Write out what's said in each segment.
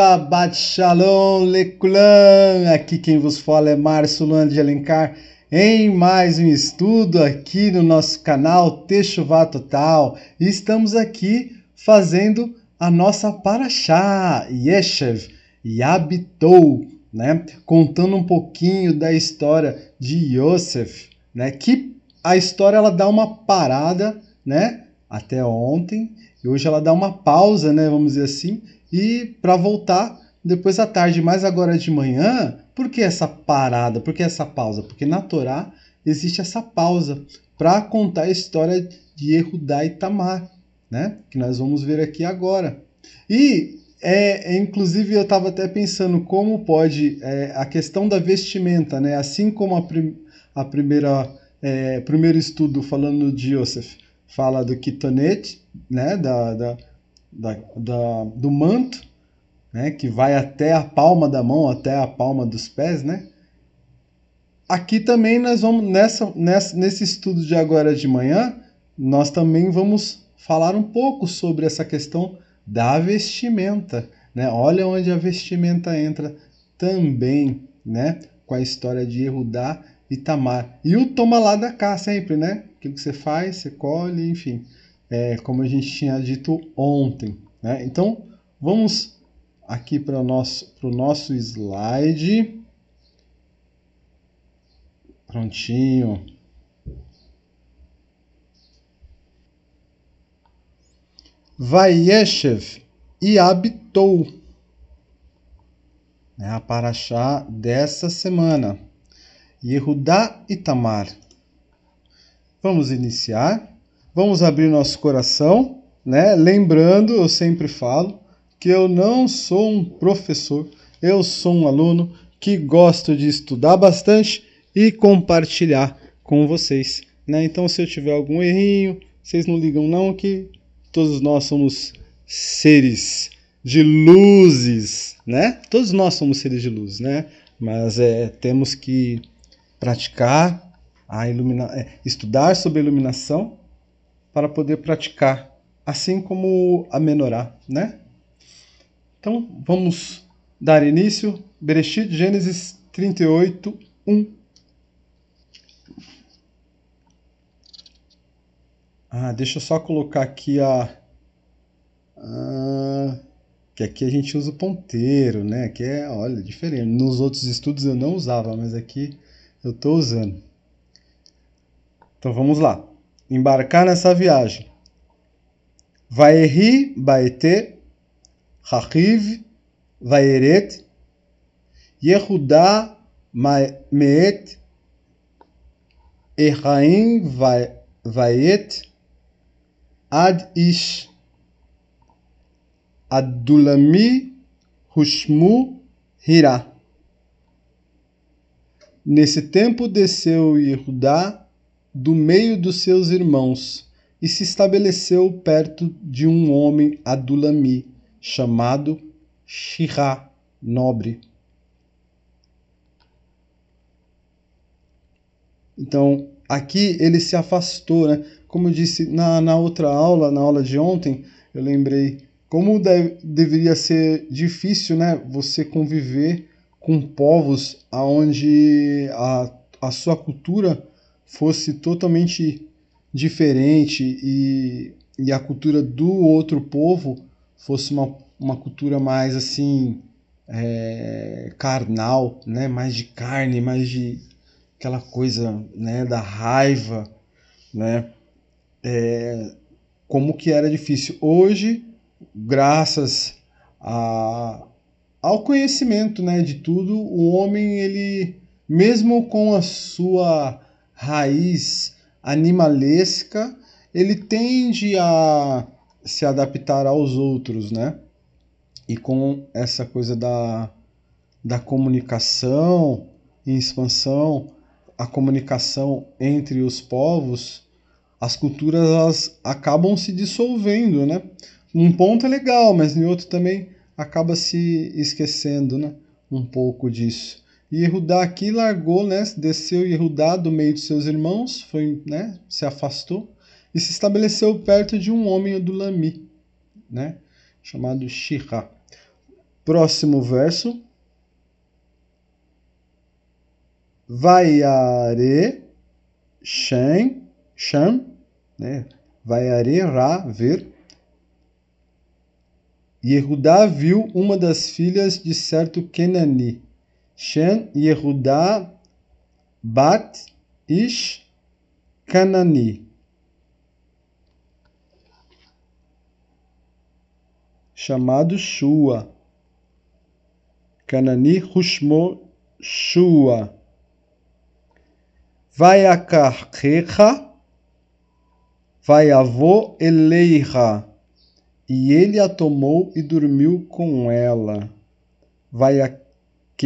Shabbat Shalom Leclan! Aqui quem vos fala é Márcio Luan de Alencar em mais um estudo aqui no nosso canal Techuvá Total. E estamos aqui fazendo a nossa Paraxá, Yeshev, Yabitou, né? contando um pouquinho da história de Yosef, né? que a história ela dá uma parada né? até ontem, e hoje ela dá uma pausa, né? vamos dizer assim, e para voltar depois à tarde, mas agora de manhã, por que essa parada? Por que essa pausa? Porque na Torá existe essa pausa para contar a história de Erudá e Tamar, né? Que nós vamos ver aqui agora. E é, é inclusive eu estava até pensando como pode é, a questão da vestimenta, né? Assim como a, prim, a primeira é, primeiro estudo falando de Joseph, fala do kitonete, né? da, da da, da, do manto, né, que vai até a palma da mão, até a palma dos pés, né? Aqui também nós vamos nessa, nessa nesse estudo de agora de manhã, nós também vamos falar um pouco sobre essa questão da vestimenta, né? Olha onde a vestimenta entra também, né? Com a história de Erudá e Tamar. E o toma lá da cá sempre, né? Aquilo que você faz, você colhe, enfim é, como a gente tinha dito ontem. Né? Então, vamos aqui para o nosso, nosso slide. Prontinho. Vayeshev e habitou. É né? a paraxá dessa semana. Yehudá e Tamar. Vamos iniciar. Vamos abrir nosso coração, né? Lembrando, eu sempre falo, que eu não sou um professor, eu sou um aluno que gosto de estudar bastante e compartilhar com vocês. Né? Então, se eu tiver algum errinho, vocês não ligam não que todos nós somos seres de luzes, né? Todos nós somos seres de luz, né? Mas é, temos que praticar a iluminar, é, estudar sobre a iluminação para poder praticar, assim como a menorá, né? Então, vamos dar início. Bereshit, Gênesis 38, 1. Ah, deixa eu só colocar aqui a... Ah, que aqui a gente usa o ponteiro, né? Que é, olha, diferente. Nos outros estudos eu não usava, mas aqui eu estou usando. Então, vamos lá embarcar nessa viagem. Vaerri, Baete, Rachiv, Vaeret, Yehuda Meet, Erraim, Vaet, Ad Ish, Adulami, Hushmu, hira. Nesse tempo desceu Yehudá do meio dos seus irmãos e se estabeleceu perto de um homem adulami chamado Shirá, nobre. Então, aqui ele se afastou, né? Como eu disse na, na outra aula, na aula de ontem, eu lembrei como deve, deveria ser difícil, né? Você conviver com povos onde a, a sua cultura fosse totalmente diferente e, e a cultura do outro povo fosse uma, uma cultura mais assim é, carnal, né? mais de carne, mais de aquela coisa né? da raiva, né? É, como que era difícil. Hoje, graças a, ao conhecimento né, de tudo, o homem, ele mesmo com a sua raiz animalesca, ele tende a se adaptar aos outros, né? E com essa coisa da, da comunicação em expansão, a comunicação entre os povos, as culturas elas acabam se dissolvendo, né? um ponto é legal, mas em outro também acaba se esquecendo, né? Um pouco disso. E Yehudá aqui largou, né, desceu Yehudá do meio de seus irmãos, foi, né, se afastou e se estabeleceu perto de um homem do Lami, né, chamado Shira. Próximo verso. Vaiare Shem, Shem, né, Vaiare Ra, ver. Yehudá viu uma das filhas de certo Kenani, Shen Yehudá Bat Ish Canani. Chamado Shua. Canani Hushmo Shua. Vai a Carreja, vai avô Eleira. E ele a tomou e dormiu com ela. Vai a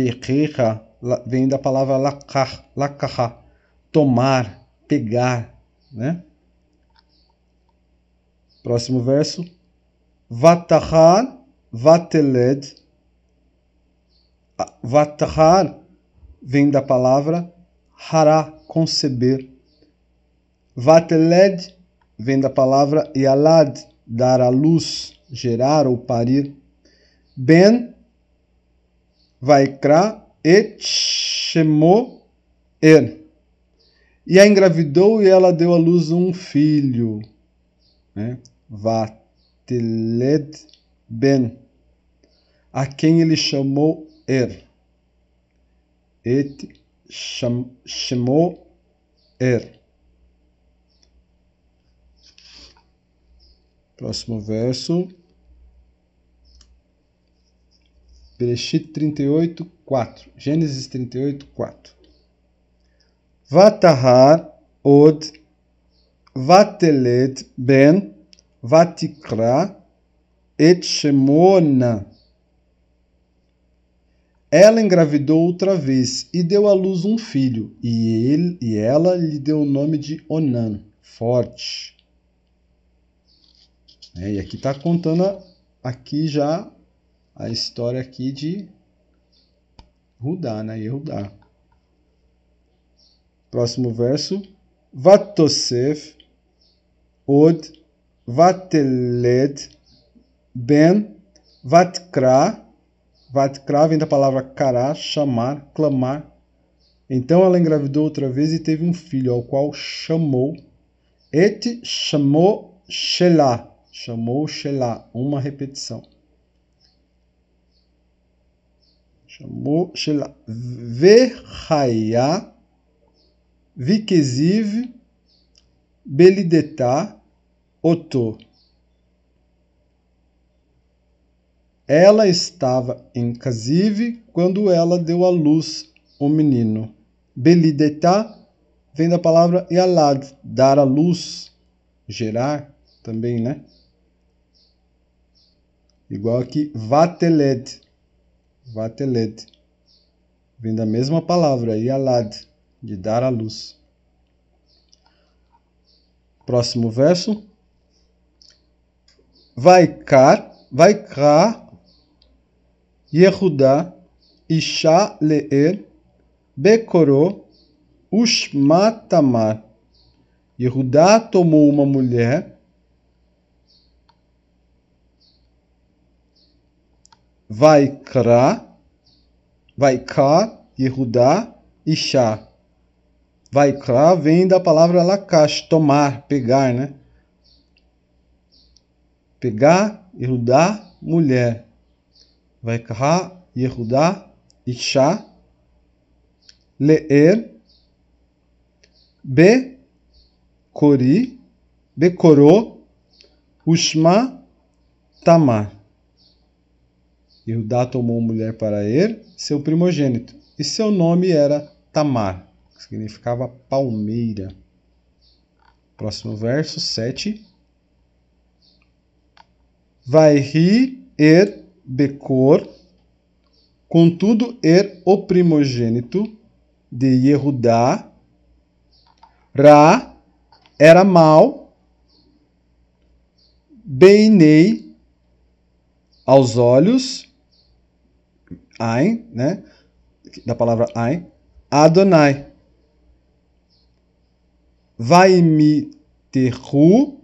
rica vem da palavra lacar, tomar, pegar, né? Próximo verso. Vatahar, vateled. Ah, Vatahar vem da palavra hará, conceber. Vateled vem da palavra yalad, dar à luz, gerar ou parir. Ben Vaikra et Shemo Er. E a engravidou e ela deu à luz um filho. Né? Vateled Ben. A quem ele chamou Er. Et Shemo Er. Próximo verso. Bereshit 38, 4. Gênesis 38, 4. Vatahar od vatelet ben vatikra et shemona. Ela engravidou outra vez e deu à luz um filho, e, ele, e ela lhe deu o nome de Onan, forte. É, e aqui está contando aqui já a história aqui de Rudá, né? Yehudá. Próximo verso. Vatosef od vateled ben vatkra vatkra vem da palavra kará, chamar, clamar. Então ela engravidou outra vez e teve um filho, ao qual chamou et chamou Shelah, chamou Shelah, uma repetição. chamou של וחיה וכזיו Belideta, אותו. Ela estava em Casive quando ela deu à luz o menino. Belidetá vem da palavra yalad, dar à luz, gerar também, né? Igual aqui, vateled, vateled, vem da mesma palavra, yalad, de dar à luz. Próximo verso. Vaikar, Vaikra, Yehuda, Isha Leer, Becoró, Ushmatamar. Yehuda tomou uma mulher Vaikra, Vaikar, Yehudá e Vai Vaikra vem da palavra lakash, tomar, pegar, né? Pegar, Yehudá, mulher. Vaikra, Yehudá e chá. Leer, Be, Cori, Becorô, Ushma, Tamar. E Judá tomou mulher para Er, seu primogênito, e seu nome era Tamar, que significava palmeira. Próximo verso, 7. Vai ri Er Becor, contudo Er, o primogênito de Yehudá, Ra era mal, Beinei aos olhos Ein, né? Da palavra Ein, Adonai. Vai me terru,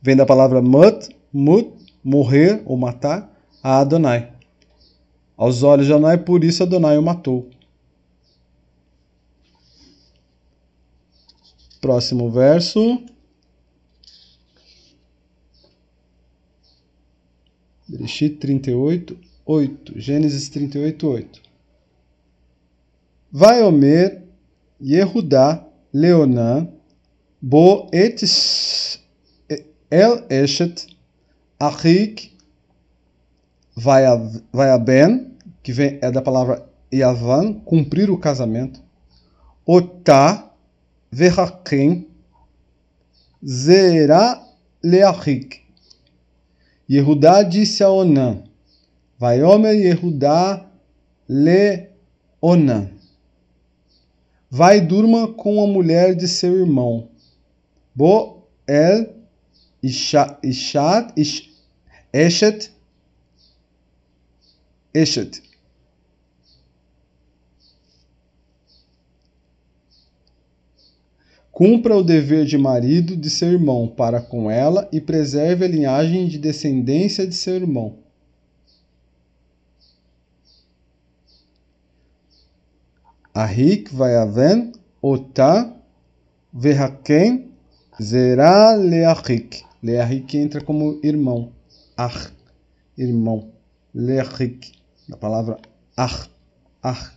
vem da palavra mut, mut, morrer ou matar, a Adonai. Aos olhos de Adonai, por isso Adonai o matou. Próximo verso. Bereshit 38. 8, Gênesis 38, 8. Vai Vaiomer, Yehudá, Leonã, Bo etis, El Eshet, Arik, Vaiaben, que vem, é da palavra Yavan, cumprir o casamento, Otá, Verraquem, Zerá, Learik. Yehudá disse a Onã, Vaiomer Yehudá Leona. Vai durma com a mulher de seu irmão. Boel Ishat Eshet Eshet. Cumpra o dever de marido de seu irmão para com ela e preserve a linhagem de descendência de seu irmão אהיק ויבן אותה והקן זרע להחיק. Leahik entra como irmão. Ar, irmão. Leahik, na palavra ar, ar.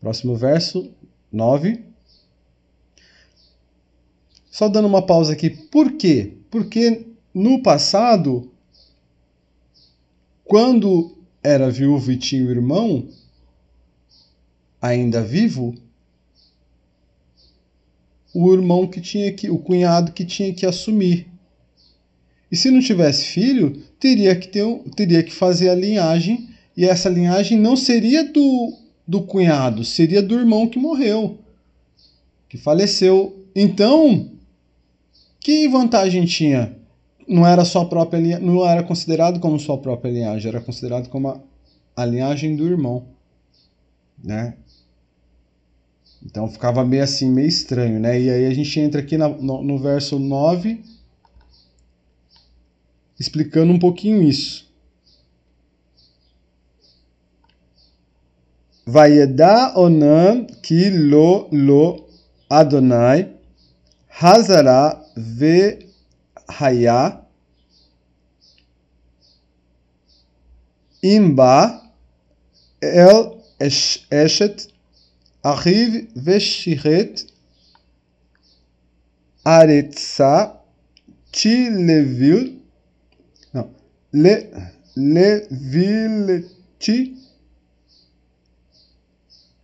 Próximo verso, 9. Só dando uma pausa aqui. Por quê? Porque no passado, quando era viúvo e tinha o irmão, ainda vivo, o irmão que tinha que, o cunhado que tinha que assumir. E se não tivesse filho, teria que, ter, teria que fazer a linhagem, e essa linhagem não seria do, do cunhado, seria do irmão que morreu, que faleceu. Então, que vantagem tinha? Não era sua própria não era considerado como sua própria linhagem, era considerado como a, a linhagem do irmão, né? Então ficava meio assim, meio estranho, né? E aí a gente entra aqui na, no, no verso 9, explicando um pouquinho isso. Vaiedá onan ki lo lo Adonai hazara ve haya imba el eshet Arrive Veshiret Aretsa Tilleville Non. Le, le ti.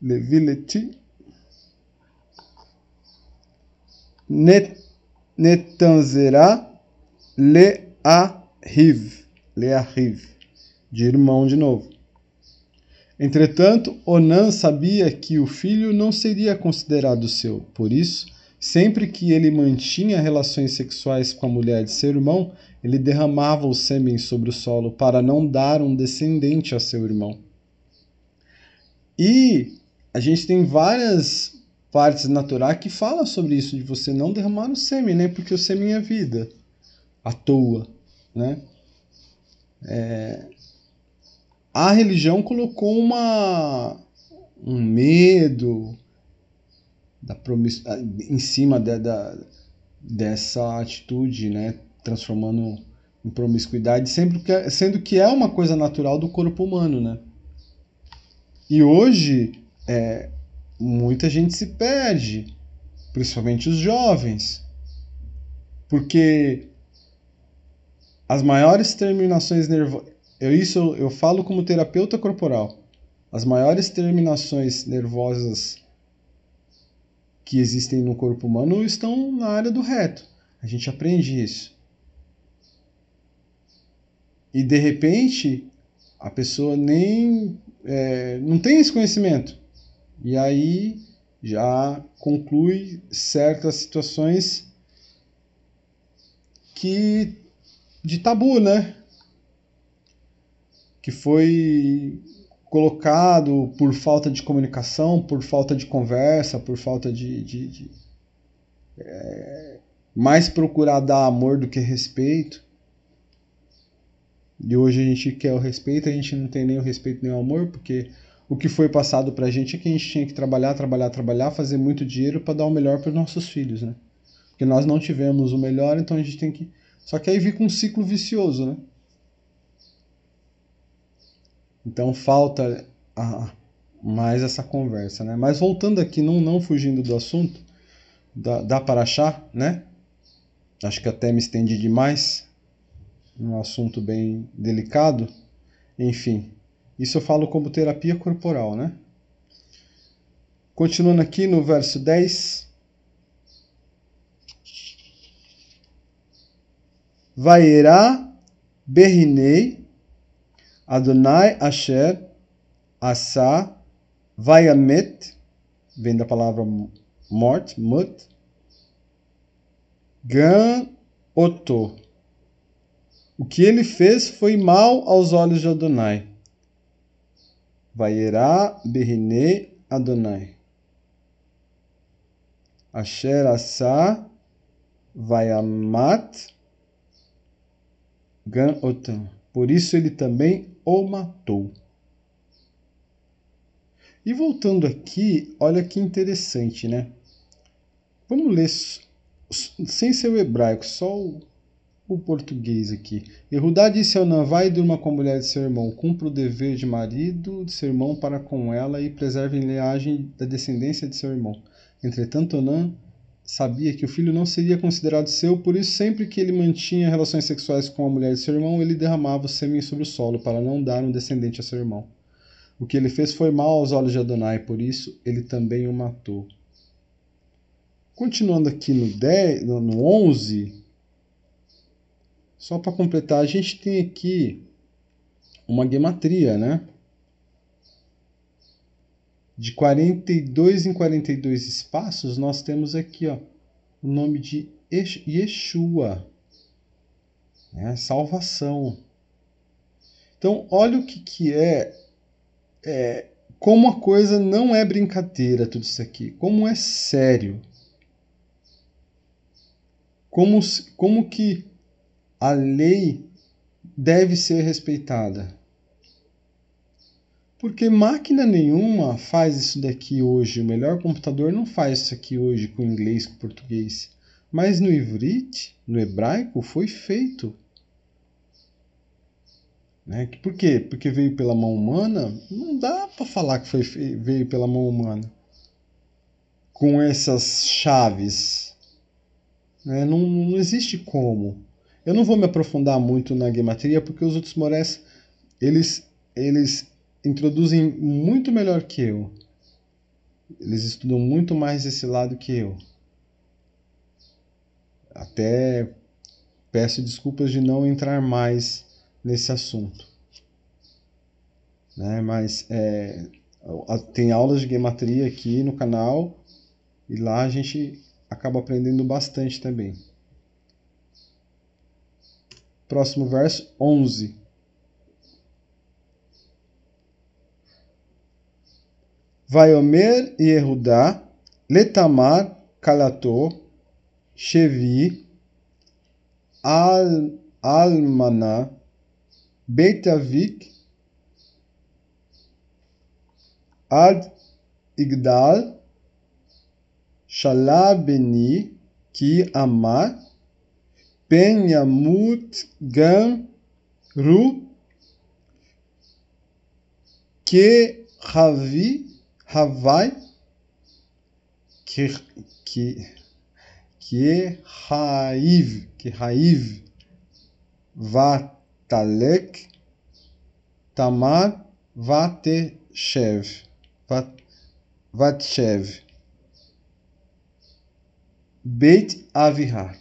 Le Net, Netanzera le arrive. Le arrive. De irmão de novo. Entretanto, Onan sabia que o filho não seria considerado seu, por isso, sempre que ele mantinha relações sexuais com a mulher de seu irmão, ele derramava o sêmen sobre o solo para não dar um descendente a seu irmão. E a gente tem várias partes naturais que fala sobre isso, de você não derramar o sêmen, né? Porque o sêmen é vida, à toa, né? É, a religião colocou uma, um medo da promiss... Ah, em cima de, da, dessa atitude, né? transformando em promiscuidade, sempre que, sendo que é uma coisa natural do corpo humano. Né? E hoje é, muita gente se perde, principalmente os jovens, porque as maiores terminações nervosas eu isso eu falo como terapeuta corporal. As maiores terminações nervosas que existem no corpo humano estão na área do reto. A gente aprende isso. E de repente a pessoa nem é, não tem esse conhecimento e aí já conclui certas situações que de tabu, né? que foi colocado por falta de comunicação, por falta de conversa, por falta de. de, de é, mais procurar dar amor do que respeito. E hoje a gente quer o respeito, a gente não tem nem o respeito nem o amor, porque o que foi passado pra gente é que a gente tinha que trabalhar, trabalhar, trabalhar, fazer muito dinheiro para dar o melhor para nossos filhos, né? Porque nós não tivemos o melhor, então a gente tem que. Só que aí fica um ciclo vicioso, né? Então falta ah, mais essa conversa, né? Mas voltando aqui, não, não fugindo do assunto, dá, dá para achar, né? Acho que até me estendi demais, um assunto bem delicado. Enfim, isso eu falo como terapia corporal, né? Continuando aqui no verso 10. Vaierá Berrinei Adonai Asher Asa Vayamet, vem da palavra morte, mut, Gan Oto. O que ele fez foi mal aos olhos de Adonai. Vaierá Berine Adonai. Asher Asa Vayamat Gan Otan. Por isso ele também o matou. E voltando aqui, olha que interessante, né? Vamos ler sem ser o hebraico, só o, o português aqui. Erudá disse a Anã, vai e durma com a mulher de seu irmão, cumpra o dever de marido de seu irmão para com ela e preserve a linhagem da descendência de seu irmão. Entretanto, Anã sabia que o filho não seria considerado seu, por isso, sempre que ele mantinha relações sexuais com a mulher de seu irmão, ele derramava o sêmen sobre o solo para não dar um descendente a seu irmão. O que ele fez foi mal aos olhos de Adonai, por isso ele também o matou. Continuando aqui no, 10, no 11, só para completar, a gente tem aqui uma gematria, né? de 42 em 42 espaços, nós temos aqui ó, o nome de Yeshua, né? salvação. Então, olha o que, que é, é, como a coisa não é brincadeira tudo isso aqui, como é sério. Como, como que a lei deve ser respeitada. Porque máquina nenhuma faz isso daqui hoje. O melhor computador não faz isso aqui hoje com inglês, com português. Mas no Ivrit, no hebraico, foi feito. Né? Por quê? Porque veio pela mão humana? Não dá para falar que foi, veio pela mão humana. Com essas chaves. Né? Não, não existe como. Eu não vou me aprofundar muito na gematria, porque os outros morés, eles, eles introduzem muito melhor que eu. Eles estudam muito mais esse lado que eu. Até peço desculpas de não entrar mais nesse assunto. Né? Mas é, tem aulas de gematria aqui no canal e lá a gente acaba aprendendo bastante também. Próximo verso 11. Vaiomer Yehudá, Letamar Calató, Shevi, Al, Almaná, Beitavik, Ad Igdal, Shalabeni, Ki Amar, Penhamut Gam Ru, Ke Ravi, Havai que que que raiv que raiv vatalek tamar vateshev vat, vatshev Beit Avihar.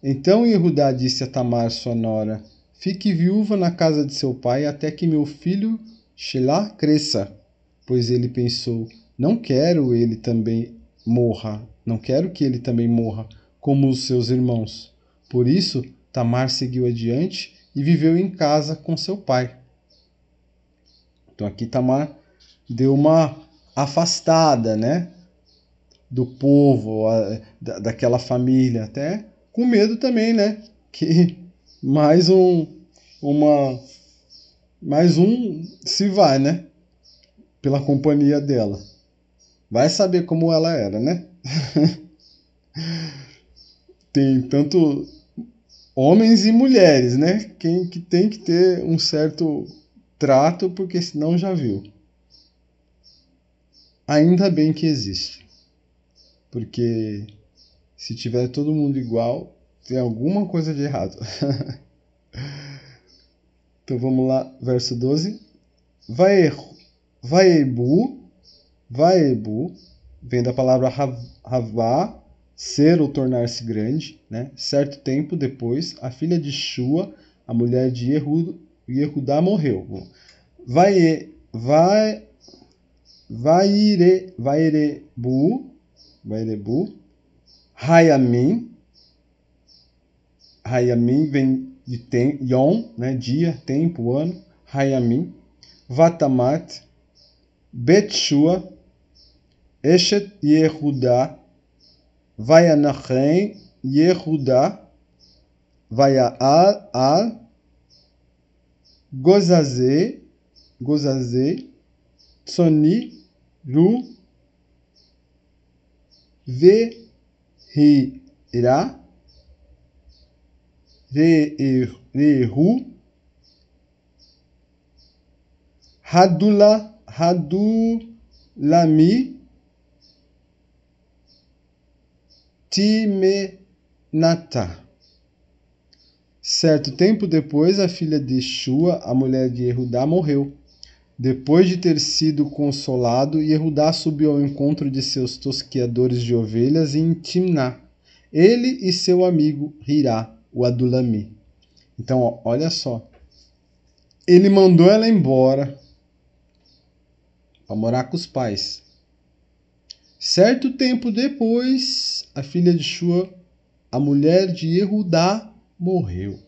Então Yehudá disse a Tamar, sua nora: Fique viúva na casa de seu pai até que meu filho Shelah cresça, pois ele pensou: não quero ele também morra, não quero que ele também morra, como os seus irmãos. Por isso, Tamar seguiu adiante e viveu em casa com seu pai. Então aqui Tamar deu uma afastada, né? Do povo, daquela família, até com medo também, né? Que mais um, uma mas um se vai, né? Pela companhia dela. Vai saber como ela era, né? tem tanto homens e mulheres, né? Quem que tem que ter um certo trato, porque senão já viu. Ainda bem que existe. Porque se tiver todo mundo igual, tem alguma coisa de errado. Então vamos lá, verso 12. Vaebu, vaebu, vem da palavra ravá, ser ou tornar-se grande, né? Certo tempo depois, a filha de Shua, a mulher de Yehudá, morreu. Vai, vai, vaire, vairebu, vairebu, Hayamim, Hayamim vem de tem, yom, né, dia, tempo, ano, hayamim, vatamat, betshua, eshet Yehuda, vayanachem Yehuda, vayaal al, gozazê, gozazê, tsoni, Ve verá, Rehu, Hadula, Hadulami, Timenata. Certo tempo depois, a filha de Shua, a mulher de Erudá, morreu. Depois de ter sido consolado, Erudá subiu ao encontro de seus tosqueadores de ovelhas em Timná, ele e seu amigo Hirá, o Adulami. Então, ó, olha só. Ele mandou ela embora para morar com os pais. Certo tempo depois, a filha de Shua, a mulher de Erudá, morreu.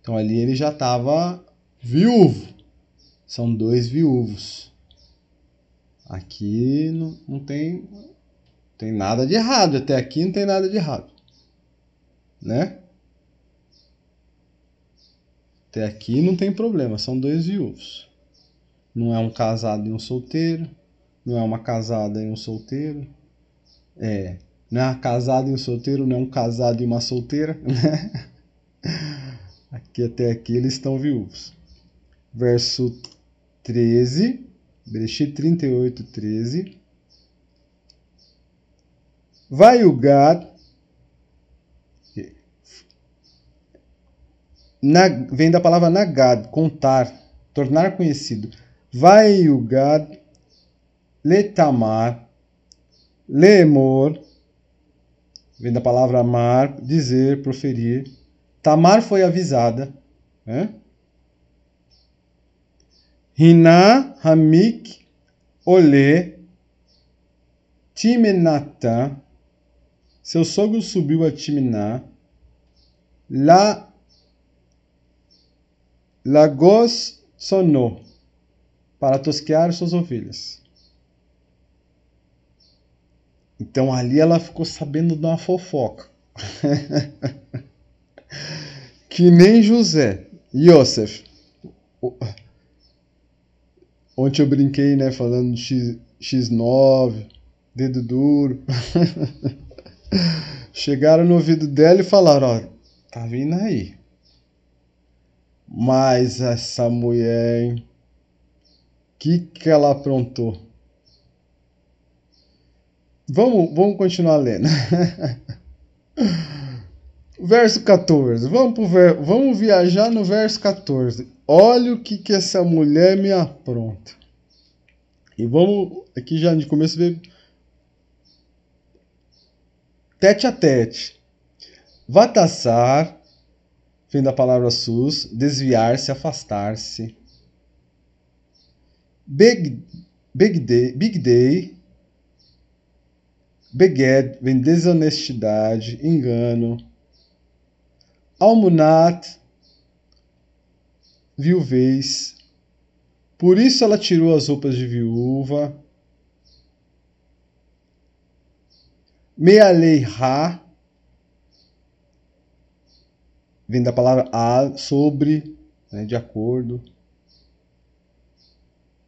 Então ali ele já estava viúvo. São dois viúvos. Aqui não, não tem, tem nada de errado. Até aqui não tem nada de errado né? Até aqui não tem problema, são dois viúvos. Não é um casado e um solteiro, não é uma casada e um solteiro. É, não é uma casada e um solteiro, não é um casado e uma solteira, né? Aqui até aqui eles estão viúvos. Verso 13, Bereshit 38, 13. Vai o gato Na, vem da palavra nagad, contar, tornar conhecido. Vai o gad, letamar, lemor, vem da palavra amar, dizer, proferir. Tamar foi avisada. Né? Hamik, Olê, Timenatã, seu sogro subiu a Timiná lá Lagos sonou para tosquear suas ovelhas. Então ali ela ficou sabendo de uma fofoca. que nem José, Yosef. Ontem eu brinquei, né, falando X, X9, dedo duro. Chegaram no ouvido dela e falaram, ó, tá vindo aí. Mas essa mulher, hein? Que que ela aprontou? Vamos, vamos continuar lendo. verso 14. Vamos, pro ver, vamos viajar no verso 14. Olha o que, que essa mulher me apronta. E vamos aqui já de começo ver. Tete a tete. Vatassar Fim da palavra SUS, desviar-se, afastar-se. Big, big Day, Big Day, Beged, vem desonestidade, engano. Almunat, viuvez. Por isso ela tirou as roupas de viúva. mealei Ha. vem da palavra a, sobre, né, de acordo.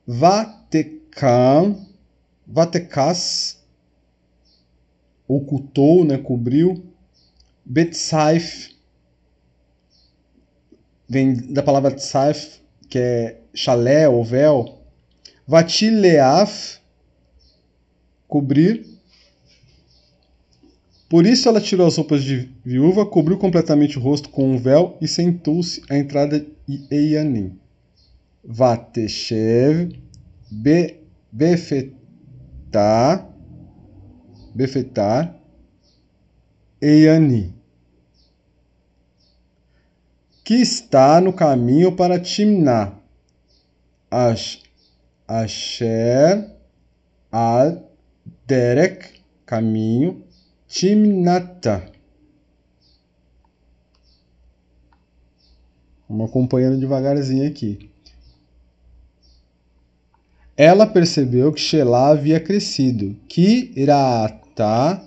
Vatecan, Vatecas, ocultou, né, cobriu. Betsaif, vem da palavra tsaif, que é chalé ou véu. Vatileaf, cobrir. Por isso ela tirou as roupas de viúva, cobriu completamente o rosto com um véu e sentou-se à entrada de Eianim. Vateshev, be, Befetar, Befetar, que está no caminho para Timná, Asher, al Derek, caminho, Timnata. Vamos acompanhando devagarzinho aqui. Ela percebeu que Shelah havia crescido, Ki Iraatá,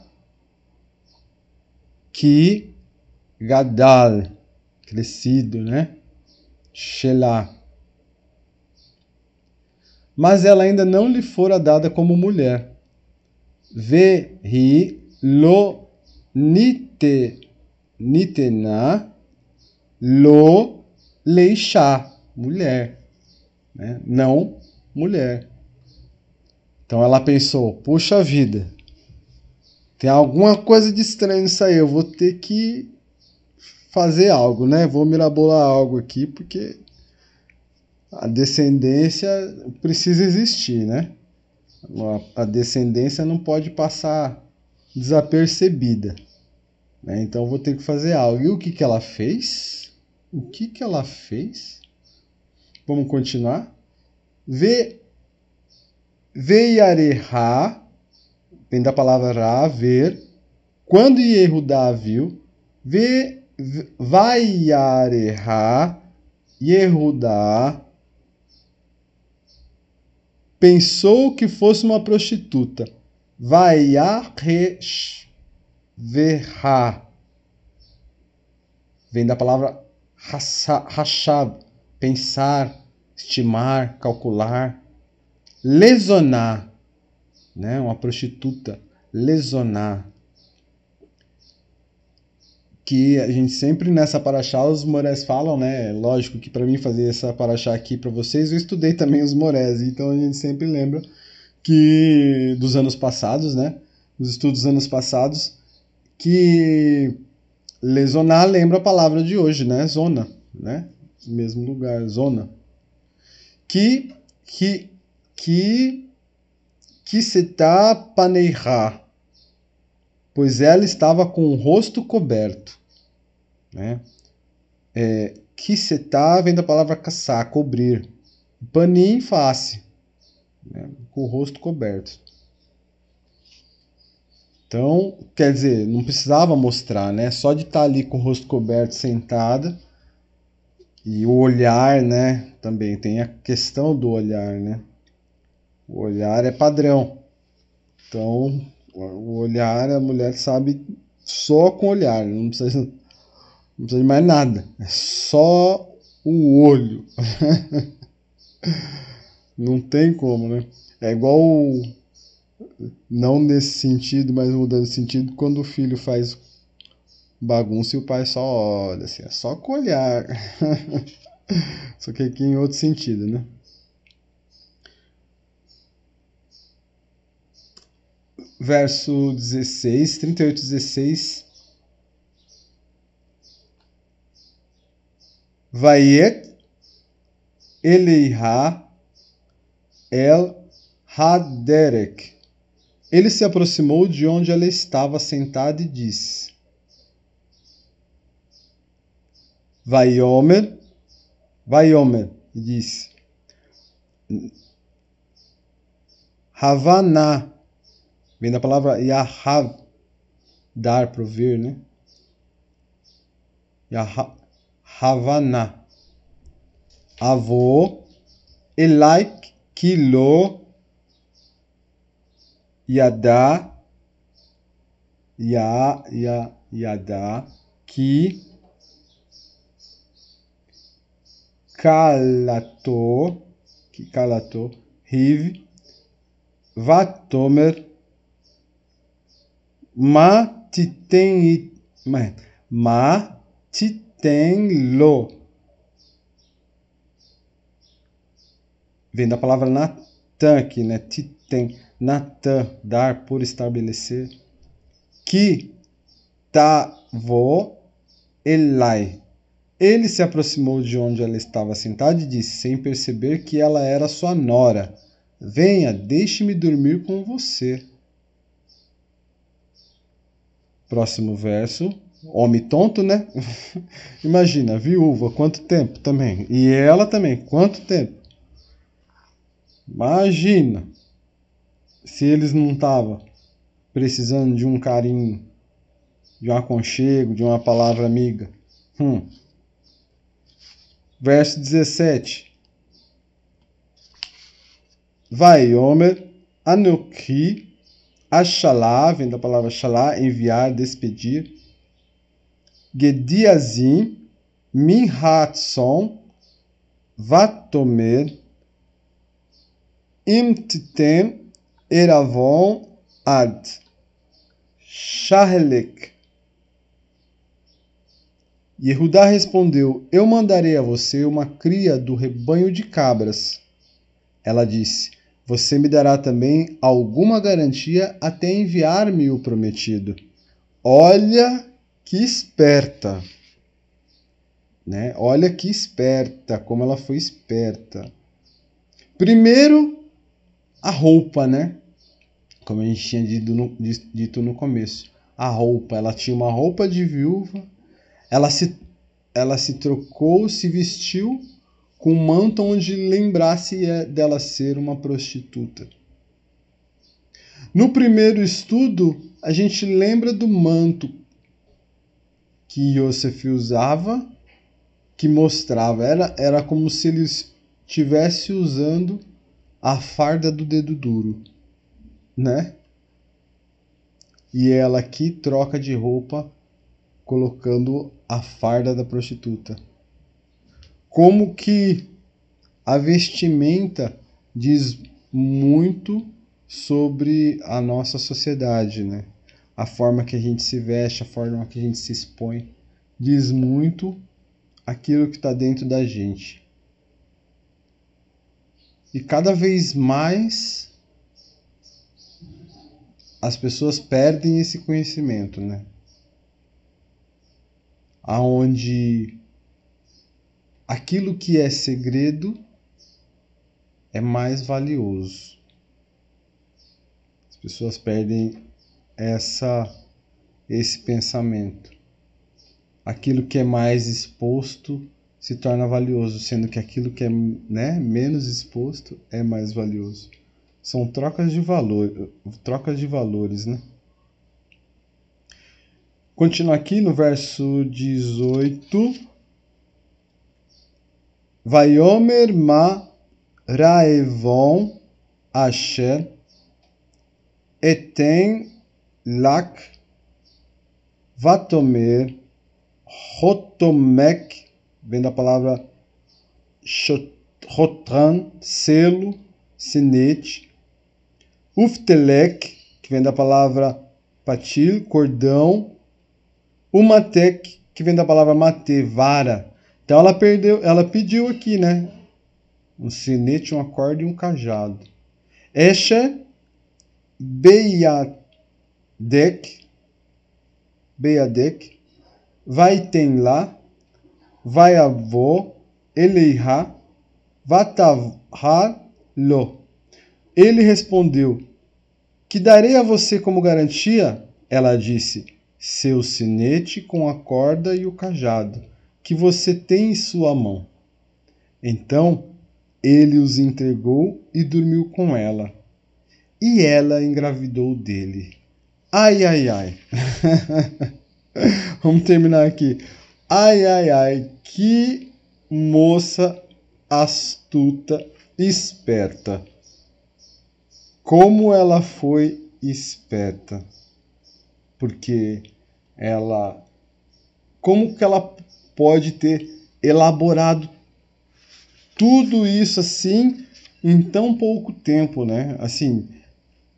Ki Gadal, crescido, né? Shelah. Mas ela ainda não lhe fora dada como mulher. Veri lo nite nitená lo leixá mulher, né? Não mulher. Então ela pensou: puxa vida, tem alguma coisa de estranho nisso aí. Eu vou ter que fazer algo, né? Vou mirabolar algo aqui, porque a descendência precisa existir, né? A descendência não pode passar desapercebida. Né? Então vou ter que fazer algo. E o que, que ela fez? O que, que ela fez? Vamos continuar. Ve, veiareha, vem da palavra ra, ver. Quando Yehudá viu, ve, vaiareha, Yehudá pensou que fosse uma prostituta. Vaiareshverha. Vem da palavra rachab, pensar, estimar, calcular. Lesonar, né? uma prostituta, lesonar. Que a gente sempre nessa paraxá, os morés falam, né? Lógico que para mim fazer essa paraxá aqui para vocês, eu estudei também os morés, então a gente sempre lembra que dos anos passados, né? Os estudos dos anos passados, que lesionar lembra a palavra de hoje, né? Zona, né? Mesmo lugar, zona. Que, que, que, que se tá paneirá, pois ela estava com o rosto coberto, né? É, que se tá vem da palavra caçar, cobrir. Panim, face. Né? com o rosto coberto. Então, quer dizer, não precisava mostrar, né? Só de estar tá ali com o rosto coberto, sentada, e o olhar, né? Também tem a questão do olhar, né? O olhar é padrão. Então, o olhar, a mulher sabe só com o olhar, não precisa, não precisa de mais nada. É só o olho. não tem como, né? É igual, não nesse sentido, mas mudando de sentido, quando o filho faz bagunça e o pai só olha, assim, é só colher, só que aqui é em outro sentido, né? Verso 16, 38, 16. Vaiet Eleirá El Haderek. Ele se aproximou de onde ela estava sentada e disse: Vaiomer, Vaiomer, disse: Havana. vem da palavra Yahav, dar, prover, né? Yah Havaná. Avô, Elai Kilo Yadá, ya, ya, yadá, que calato, que calato, hiv, vatomer, ma titen, ma, ma titen lo. Vem da palavra Natan aqui, né? Titen. Natan, dar por estabelecer. Que tavo elai. Ele se aproximou de onde ela estava sentada e disse, sem perceber que ela era sua nora: Venha, deixe-me dormir com você. Próximo verso. Homem tonto, né? Imagina, viúva, quanto tempo também. E ela também, quanto tempo? Imagina se eles não estavam precisando de um carinho, de um aconchego, de uma palavra amiga. Hum. Verso 17. Vaiomer Anuki Axalá, vem da palavra Ashalá, enviar, despedir. Gediazim Minhatson Vatomer Imtitem Eravon Ad Shahelek. Yehudá respondeu: Eu mandarei a você uma cria do rebanho de cabras. Ela disse: Você me dará também alguma garantia até enviar-me o prometido. Olha que esperta! Né? Olha que esperta, como ela foi esperta. Primeiro, a roupa, né? como a gente tinha dito no, dito no começo. A roupa, ela tinha uma roupa de viúva, ela se, ela se trocou, se vestiu com um manto onde lembrasse é dela ser uma prostituta. No primeiro estudo, a gente lembra do manto que Yosef usava, que mostrava, era, era como se ele estivesse usando a farda do dedo duro né? E é ela aqui troca de roupa colocando a farda da prostituta. Como que a vestimenta diz muito sobre a nossa sociedade, né? A forma que a gente se veste, a forma que a gente se expõe, diz muito aquilo que está dentro da gente. E cada vez mais as pessoas perdem esse conhecimento, né? Aonde aquilo que é segredo é mais valioso. As pessoas perdem essa esse pensamento. Aquilo que é mais exposto se torna valioso, sendo que aquilo que é né, menos exposto é mais valioso. São trocas de valor, trocas de valores, né? Continua aqui no verso 18. Vaiomer ma raevon asher eten lak vatomer rotomek, vem da palavra rotran, selo, sinete, Uftelec, que vem da palavra patil, cordão. Umatec, que vem da palavra mate, vara. Então ela perdeu, ela pediu aqui, né? Um sinete, um acorde e um cajado. Esha Beyadek. Beyadek. Vai tem lá Vai avô Eleihá Vatavá lo ele respondeu: Que darei a você como garantia? Ela disse: Seu sinete com a corda e o cajado, que você tem em sua mão. Então ele os entregou e dormiu com ela. E ela engravidou dele. Ai, ai, ai. Vamos terminar aqui. Ai, ai, ai. Que moça astuta, esperta como ela foi esperta, porque ela como que ela pode ter elaborado tudo isso assim em tão pouco tempo, né? Assim,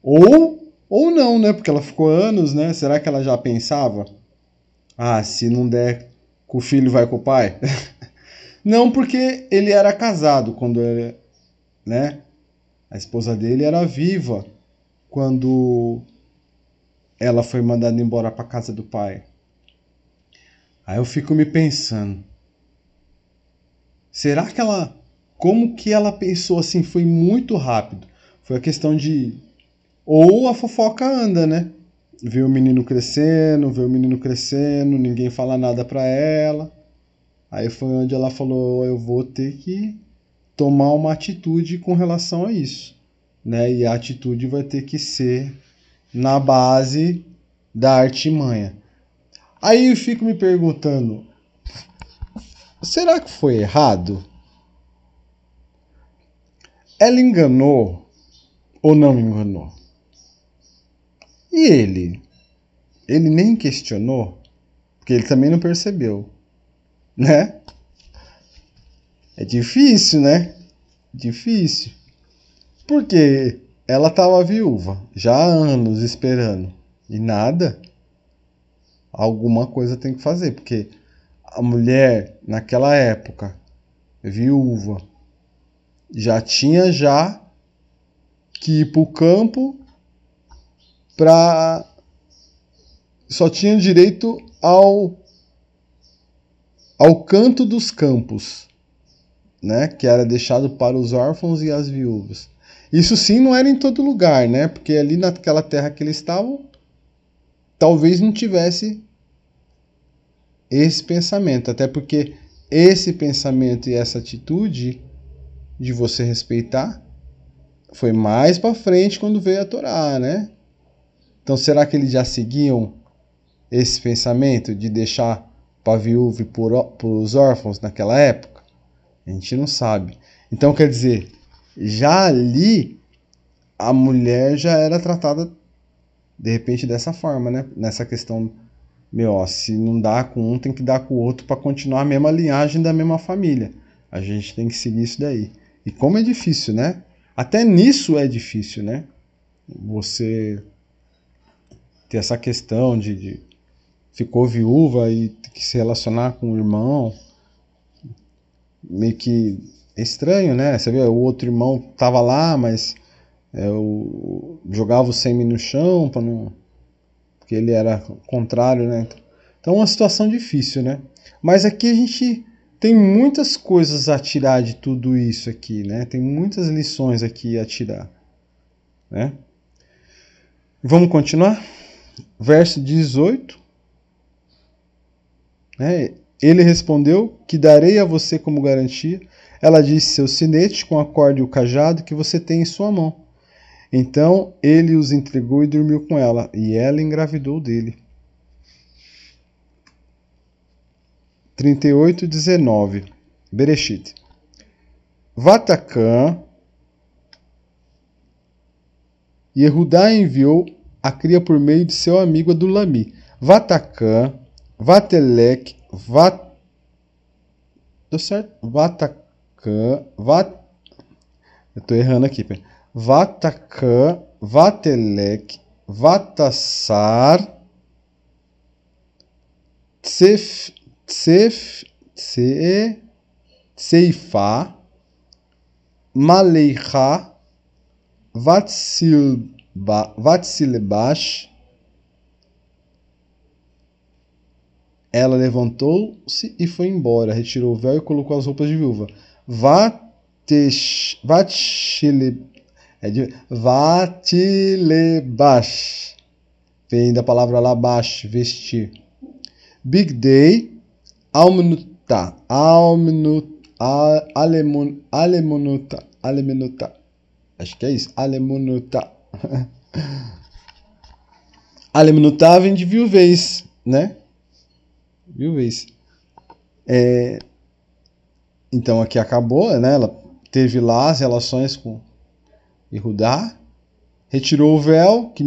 ou ou não, né? Porque ela ficou anos, né? Será que ela já pensava? Ah, se não der com o filho vai com o pai? não, porque ele era casado quando ele, né? A esposa dele era viva quando ela foi mandada embora para casa do pai. Aí eu fico me pensando, será que ela, como que ela pensou assim? Foi muito rápido. Foi a questão de ou a fofoca anda, né? Vê o menino crescendo, vê o menino crescendo, ninguém fala nada para ela. Aí foi onde ela falou: eu vou ter que tomar uma atitude com relação a isso. Né? E a atitude vai ter que ser na base da artimanha. Aí eu fico me perguntando: será que foi errado? Ela enganou ou não enganou? E ele? Ele nem questionou, porque ele também não percebeu, né? É difícil, né? Difícil. Porque ela estava viúva, já há anos esperando, e nada. Alguma coisa tem que fazer, porque a mulher, naquela época, viúva, já tinha já que ir para o campo para só tinha direito ao ao canto dos campos né, que era deixado para os órfãos e as viúvas. Isso sim não era em todo lugar, né? Porque ali naquela terra que eles estavam, talvez não tivesse esse pensamento, até porque esse pensamento e essa atitude de você respeitar foi mais para frente quando veio a Torá, né? Então será que eles já seguiam esse pensamento de deixar para viúva e para os órfãos naquela época? A gente não sabe. Então, quer dizer, já ali a mulher já era tratada de repente dessa forma, né? Nessa questão, meu, ó, se não dá com um, tem que dar com o outro para continuar a mesma linhagem da mesma família. A gente tem que seguir isso daí. E como é difícil, né? Até nisso é difícil, né? Você ter essa questão de, de ficou viúva e ter que se relacionar com o irmão meio que estranho, né? Você vê, o outro irmão tava lá, mas eu é, jogava o semi no chão para não porque ele era contrário, né? Então, então é uma situação difícil, né? Mas aqui a gente tem muitas coisas a tirar de tudo isso aqui, né? Tem muitas lições aqui a tirar, né? Vamos continuar? Verso 18. Né? Ele respondeu: Que darei a você como garantia? Ela disse: Seu sinete com a corda e o cajado que você tem em sua mão. Então ele os entregou e dormiu com ela, e ela engravidou dele. 38:19 Berechit. Vatacã Yehudá enviou a cria por meio de seu amigo Adulami. Vatacã, Vatelec Vat, deu certo? Vatacan, Vat, eu tô errando aqui, pera. vatelek Vatelec, Vatassar, Tsef, Tsef, Tse, Tseifa, Maleiha, Vatsilba, vatsilebash Ela levantou-se e foi embora, retirou o véu e colocou as roupas de viúva. Vá te, vá te, vá te Vem da palavra labash, vestir. Big day, almenuta, almenuta, alemun, alemunuta, Acho que é isso, alemunuta. alemunuta vem de viuvez, né? viu isso É, então aqui acabou, né? Ela teve lá as relações com Irudá, retirou o véu, que,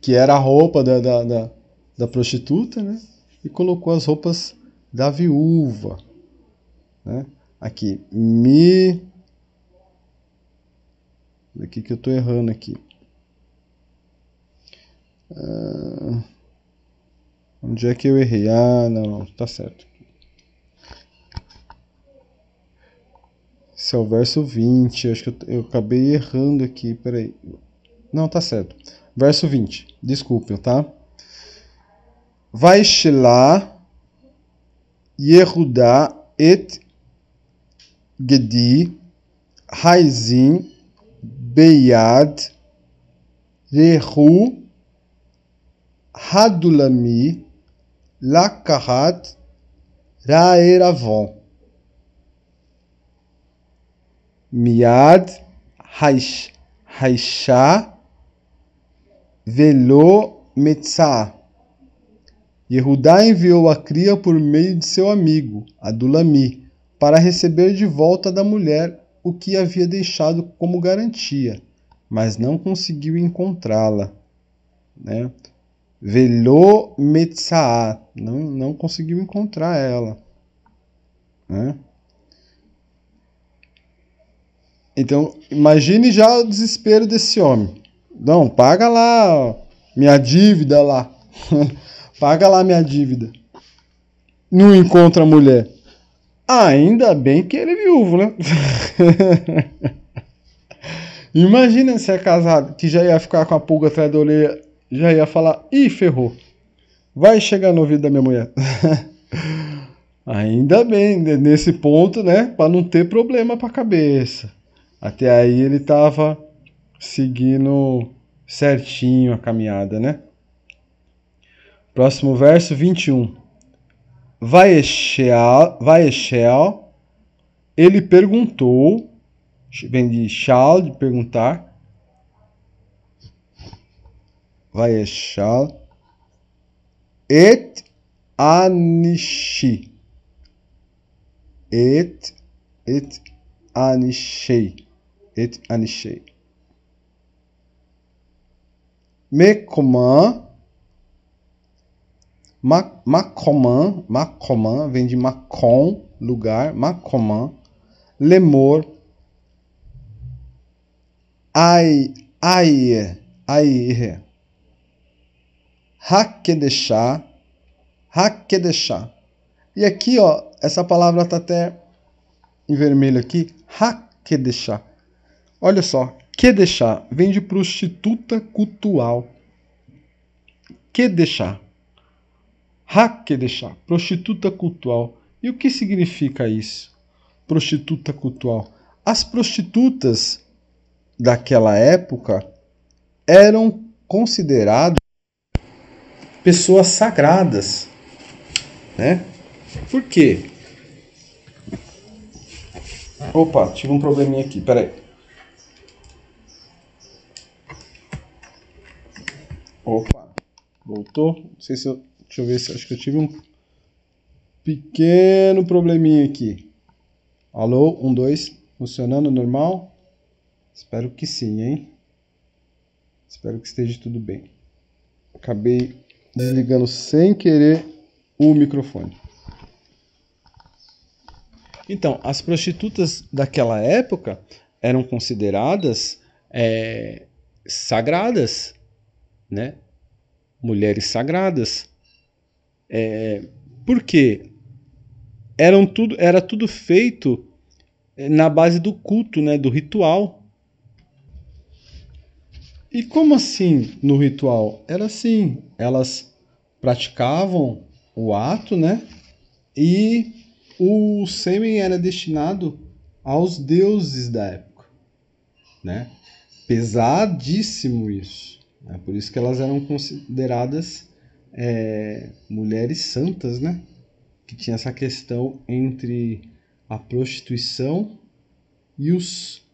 que era a roupa da, da, da, da prostituta, né? E colocou as roupas da viúva. Né? Aqui, me Aqui que eu estou errando aqui. Uh... Onde é que eu errei? Ah, não, não, tá certo. Esse é o verso 20, acho que eu, eu acabei errando aqui, peraí. Não, tá certo. Verso 20, desculpem, tá? Vai lá Yehudá et Gedi Raizim Beyad Rehu Hadulami Lakahat Raeravon. Miad Haish Haisha Velo Metzah. Yehudá enviou a cria por meio de seu amigo, Adulami, para receber de volta da mulher o que havia deixado como garantia, mas não conseguiu encontrá-la. Né? Velô Metsaá. Não, não conseguiu encontrar ela. Né? Então, imagine já o desespero desse homem. Não, paga lá minha dívida lá. paga lá minha dívida. Não encontra a mulher. Ainda bem que ele é viúvo, né? Imagina se é casado, que já ia ficar com a pulga atrás da orelha já ia falar: ih, ferrou, vai chegar no ouvido da minha mulher. Ainda bem, né, nesse ponto, né? Para não ter problema para a cabeça. Até aí ele estava seguindo certinho a caminhada, né? Próximo verso 21. Vai Eshel, ele perguntou, vem de Shal, de perguntar, Vaeshal et Anishi. Et, et Anishei. Et Anishei. Mecomã. Macomã. Macomã. Vem de Macom, lugar. Macomã. Lemor. Ai, ai, ai que deixar. E aqui, ó, essa palavra tá até em vermelho aqui, deixar. Olha só, Kedeshá vem de prostituta cultual. que deixar, prostituta cultual. E o que significa isso? Prostituta cultual. As prostitutas daquela época eram consideradas pessoas sagradas. Né? Por quê? Opa, tive um probleminha aqui, peraí. Opa, voltou. Não sei se eu. Deixa eu ver se. Acho que eu tive um pequeno probleminha aqui. Alô, um, dois. Funcionando normal? Espero que sim, hein? Espero que esteja tudo bem. Acabei desligando sem querer o microfone. Então, as prostitutas daquela época eram consideradas é, sagradas, né? Mulheres sagradas. É, porque eram tudo, era tudo feito é, na base do culto, né? Do ritual. E como assim no ritual? Era assim, elas praticavam o ato, né? E o sêmen era destinado aos deuses da época, né? Pesadíssimo isso. É né? por isso que elas eram consideradas é, mulheres santas, né? Que tinha essa questão entre a prostituição e os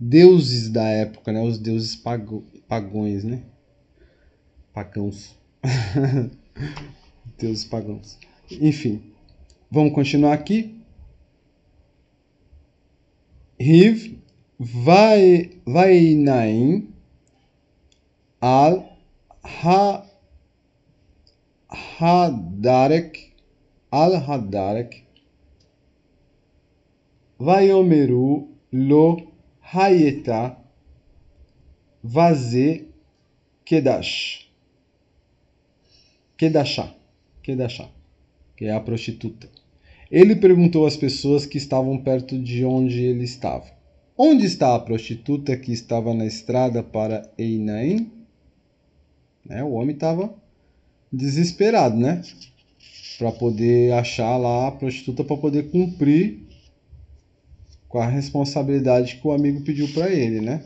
deuses da época, né? Os deuses pago, pagões, né? Pagãos. deuses pagãos. Enfim, vamos continuar aqui. Riv vai vai naim al ha, Hadarek al Hadarek Vaiomeru lo Hayetá Vaze Kedash. kedasha, kedasha, que é a prostituta. Ele perguntou às pessoas que estavam perto de onde ele estava: Onde está a prostituta que estava na estrada para Einaim? Né? O homem estava desesperado, né? Para poder achar lá a prostituta para poder cumprir com a responsabilidade que o amigo pediu para ele, né?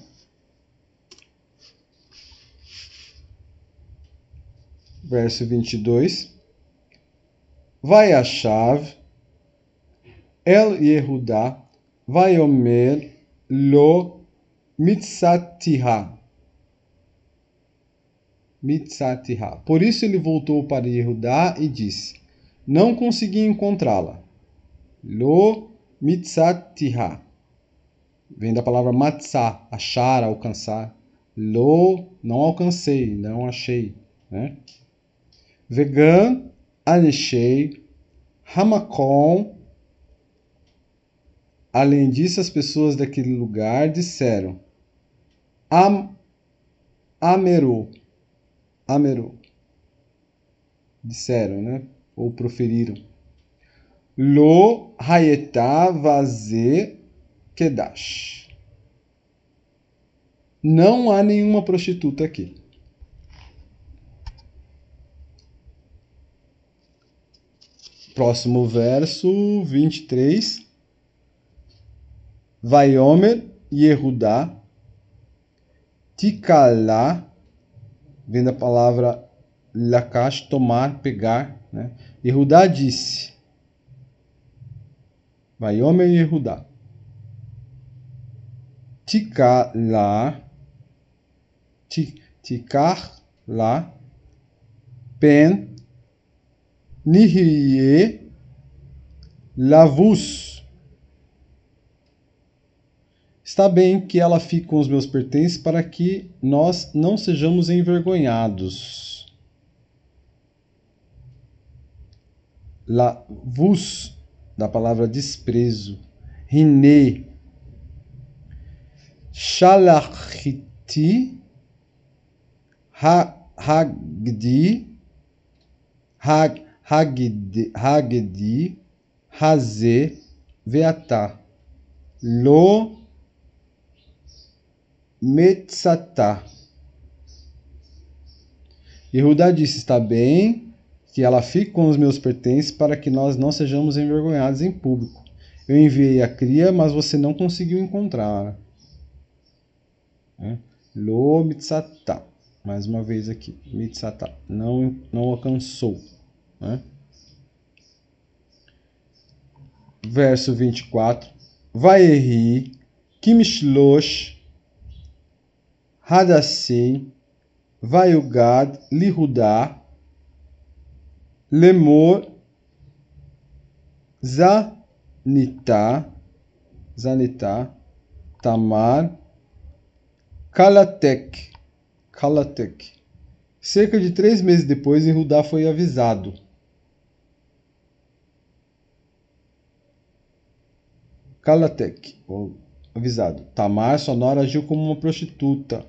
Verso 22. Vai a chave, El Yehudá, vai Omer, Lo Mitzatiha. Mitzatiha. Por isso ele voltou para Yehudá e disse: Não consegui encontrá-la. Lo Mitzatiha vem da palavra matzah, achar, alcançar. Lo, não alcancei, não achei. Né? Vegan, anechei. Hamakon, além disso, as pessoas daquele lugar disseram: Am, Ameru, Ameru. Disseram, né? Ou proferiram. Lo hayetá vaze kedash. Não há nenhuma prostituta aqui. Próximo verso 23. Vaiomer Yehudá Tikalá vem da palavra lakash, tomar, pegar. Né? Yehudá disse: Vaiomer e Yehudá. Ticar lá, ticar lá, pen, nihie, lavus. Está bem que ela fique com os meus pertences para que nós não sejamos envergonhados. Lavus da palavra desprezo, rine, shalachiti, hagdi, hagdi, Haze. veatá, lo, metsatá. Yehudá disse: Está bem, que ela fique com os meus pertences para que nós não sejamos envergonhados em público. Eu enviei a cria, mas você não conseguiu encontrá-la. É. Lo mitsata. Mais uma vez aqui. Mitsata. Não, não alcançou. Né? Verso 24. Vaerri, Kimishlosh, Hadassim, Vaiugad, Lihudá, Lemor זניתה, זניתה, תמר, Kalatec. Kalatec. Cerca de três meses depois, Rudá foi avisado. ou avisado. Tamar Sonora agiu como uma prostituta.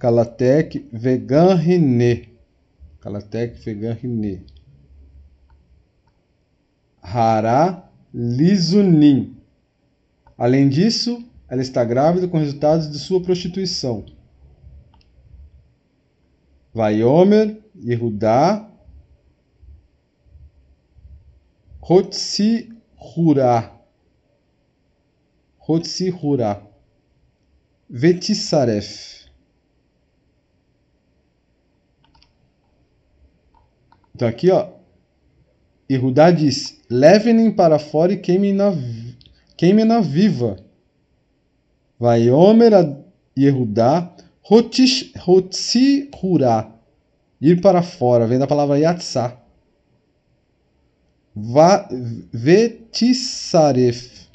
Calatec Vegan René. Calatec Vegan René. Rara Lizunin. Além disso, ela está grávida com resultados de sua prostituição. Vaiomer, Yehudá, Rotsi Hurá. Rotsi Hurá. Vetissaref. Então aqui, ó. Rudá disse: Levem-me para fora e queime na, queime na viva. Vai Omer a Yehudá, Rotzihurá. Ir para fora, vem da palavra Yatsá. Vetissaref.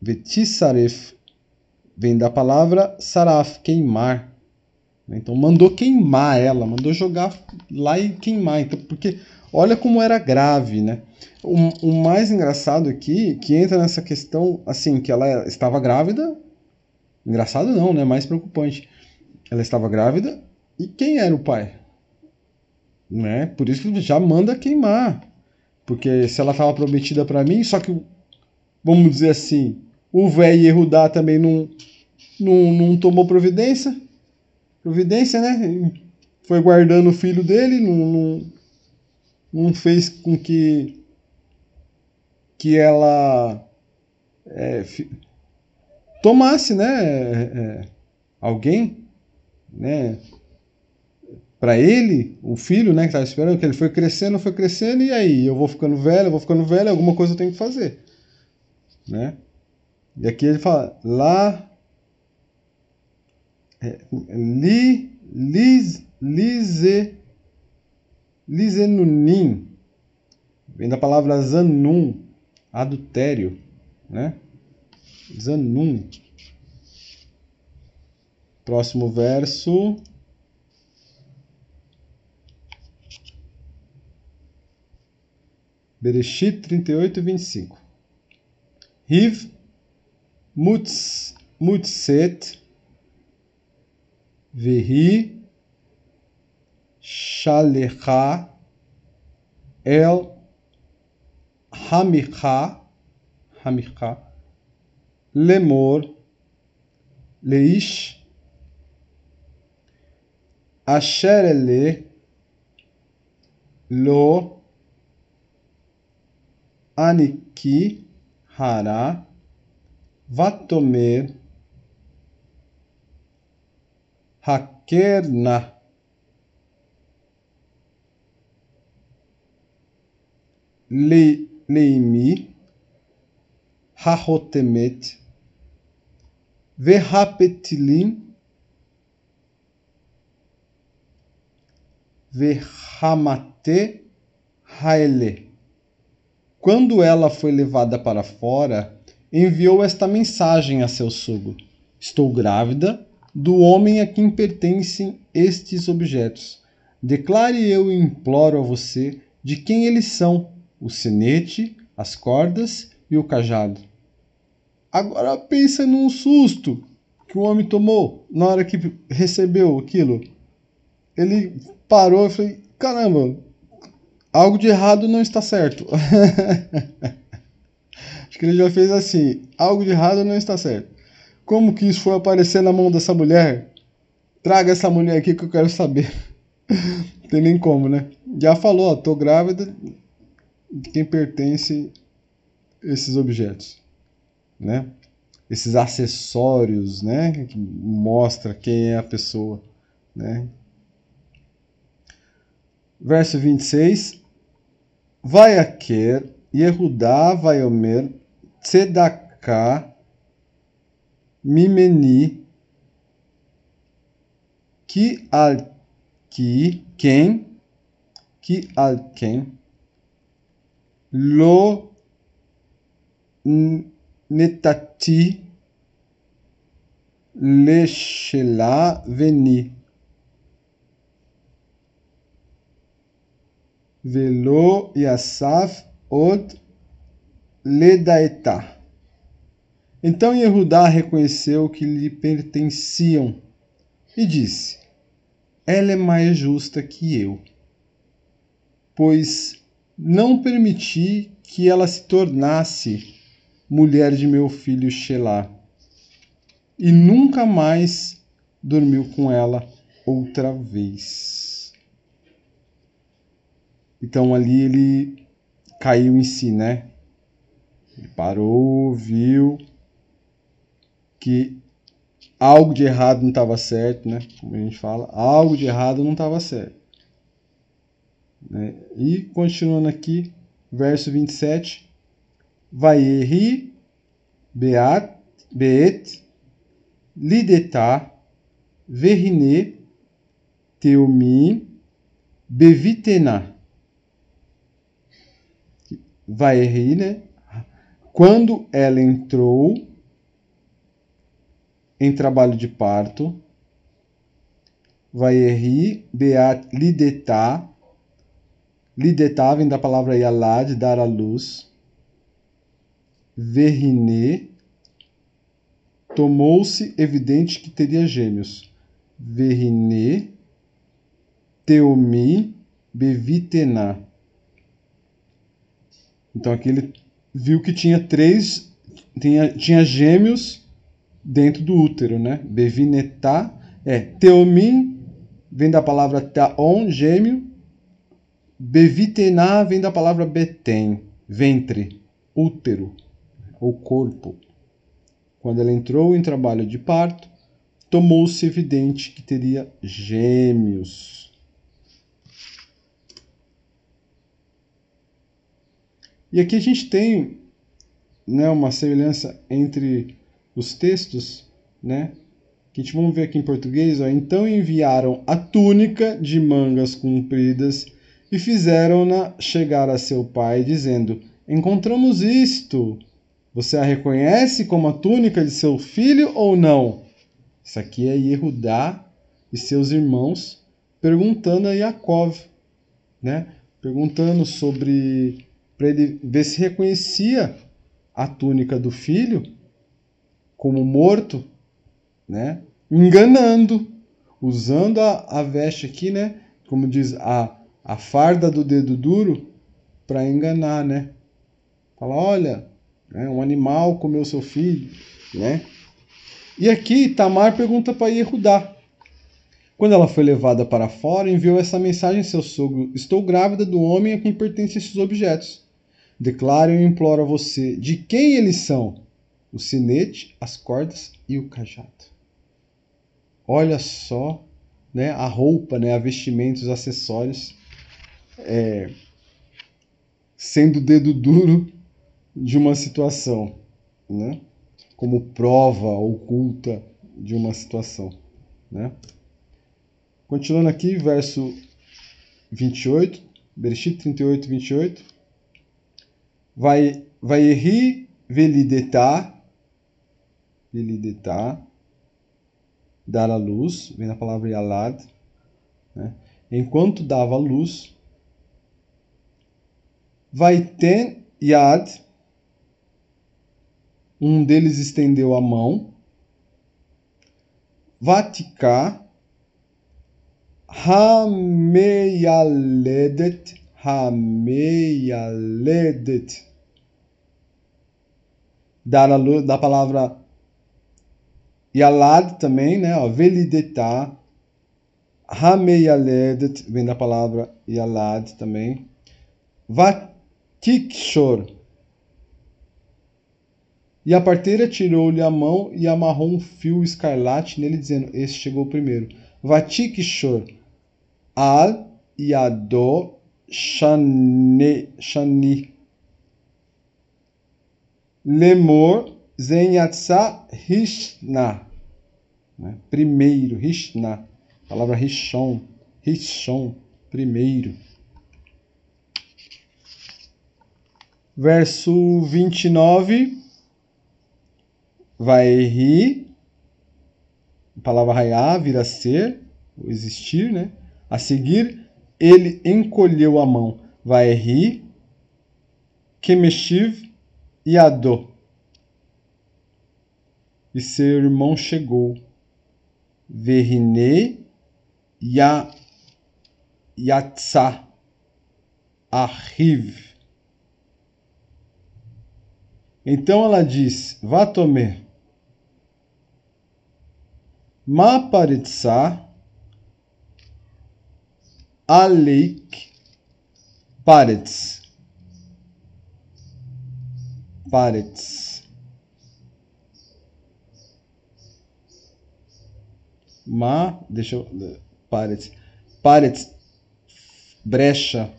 Vetissaref. Vem da palavra Saraf, queimar. Né? Então mandou queimar ela, mandou jogar lá e queimar. Então, porque olha como era grave, né? O, o mais engraçado aqui, que entra nessa questão, assim, que ela estava grávida. Engraçado não, né? Mais preocupante. Ela estava grávida e quem era o pai? Né? Por isso que já manda queimar. Porque se ela estava prometida para mim, só que, vamos dizer assim, o velho Erudá também não, não, não tomou providência providência, né? Foi guardando o filho dele, não, não, não fez com que, que ela é, fi, tomasse, né? É, é alguém, né? Para ele, o filho, né, que estava esperando, que ele foi crescendo, foi crescendo, e aí eu vou ficando velho, eu vou ficando velho, alguma coisa eu tenho que fazer, né? E aqui ele fala, lá é, li, lise, lisenunim, vem da palavra zanum, adultério, né? Zanum. Próximo verso. Bereshit 38 e 25. Riv mutz, mutset Vehi, Shalecha, El Hamicha, Hamicha, Lemor, Leish, Asherele, Lo, Aniki, Hara, Vatomer, Hakerna. Le, leimi. Hahotemet. Verrapetilim. Verramate Haele. Quando ela foi levada para fora, enviou esta mensagem a seu sogro: Estou grávida do homem a quem pertencem estes objetos. Declare eu imploro a você de quem eles são: o sinete, as cordas e o cajado. Agora pensa num susto que o homem tomou na hora que recebeu aquilo. Ele parou e falou: caramba, algo de errado não está certo. Acho que ele já fez assim: algo de errado não está certo. Como que isso foi aparecer na mão dessa mulher? Traga essa mulher aqui que eu quero saber. Tem nem como, né? Já falou, ó, tô grávida de quem pertence esses objetos, né? Esses acessórios, né? Que mostra quem é a pessoa, né? Verso 26. quer, Yehudá, Vaiomer, Tzedaká, Mimeni, que que quem, que alquem, lo netati, lechela veni. Velo Yassaf od Ledaetah. Então Yehudá reconheceu que lhe pertenciam e disse: Ela é mais justa que eu, pois não permiti que ela se tornasse mulher de meu filho Shelá, e nunca mais dormiu com ela outra vez. Então ali ele caiu em si, né? Ele parou, viu, que algo de errado não estava certo, né? Como a gente fala, algo de errado não estava certo. Né? E continuando aqui, verso 27. vai erri beat, beet, lidetá, verriné, bevitena bevitená. Vaierri, né? Quando ela entrou, em trabalho de parto, Vaerri, Beat, Lidetá, Lidetá vem da palavra Yalá, de dar à luz, Verriné, tomou-se evidente que teria gêmeos, Verriné, Teomi, Bevitená. Então aqui ele viu que tinha três, tinha, tinha gêmeos, dentro do útero, né? Bevinetá é teomim, vem da palavra taon, gêmeo. Bevitená vem da palavra betem, ventre, útero ou corpo. Quando ela entrou em trabalho de parto, tomou-se evidente que teria gêmeos. E aqui a gente tem né, uma semelhança entre os textos, né? Que a gente vamos ver aqui em português, ó. Então enviaram a túnica de mangas compridas e fizeram-na chegar a seu pai, dizendo: Encontramos isto. Você a reconhece como a túnica de seu filho ou não? Isso aqui é Yehudá e seus irmãos perguntando a Yaakov, né? Perguntando sobre para ele ver se reconhecia a túnica do filho como morto, né? Enganando, usando a, a veste aqui, né? Como diz a, a farda do dedo duro para enganar, né? Fala, olha, né? um animal comeu seu filho, né? E aqui Tamar pergunta para Yehudá. Quando ela foi levada para fora, enviou essa mensagem seu sogro: Estou grávida do homem a quem pertencem esses objetos. Declaro e imploro a você de quem eles são o sinete, as cordas e o cajado. Olha só né, a roupa, né, a vestimenta, os acessórios, é, sendo o dedo duro de uma situação, né, como prova oculta de uma situação. Né. Continuando aqui, verso 28, Bereshit 38, 28. Vai, vai erri velidetá ele deitar, dar a luz, vem na palavra Yalad. Né? Enquanto dava a luz, vai ter Yad, um deles estendeu a mão, Vaticá, Hameyaledet, Hameyaledet, dar a luz, da palavra e a também, né? Velidetá, Hameyaledet, vem da palavra Yalad também. Vatikshor. E a parteira tirou-lhe a mão e amarrou um fio escarlate nele, dizendo: Esse chegou primeiro. Vatikshor. Al Yado Shani. shani. Lemor Zenyatsa Hishna. Né? Primeiro, Rishna, palavra Rishon, Rishon, primeiro. Verso 29, vai ri. a palavra raiá vira ser, ou existir, né? A seguir, ele encolheu a mão, vai ri, Kemeshiv e Adô. E seu irmão chegou Vernet Ya Yatsa Arrive. Então ela diz: Vá tomar Ma paritsa aleik parets. Parets. Ma, deixa eu, Paret. Paret, brecha,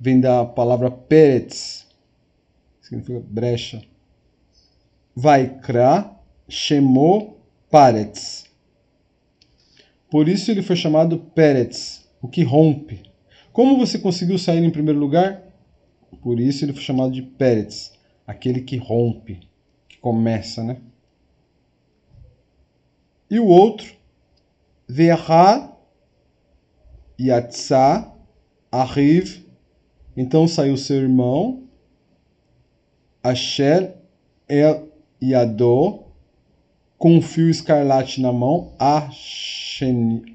vem da palavra Peretz, significa brecha. vai kra, chamou Paretz. Por isso ele foi chamado Peretz, o que rompe. Como você conseguiu sair em primeiro lugar? Por isso ele foi chamado de Peretz, aquele que rompe, que começa, né? E o outro Verá yatsa Arrive. Então saiu seu irmão. Asher El Yadó, com fio escarlate na mão, Ashni,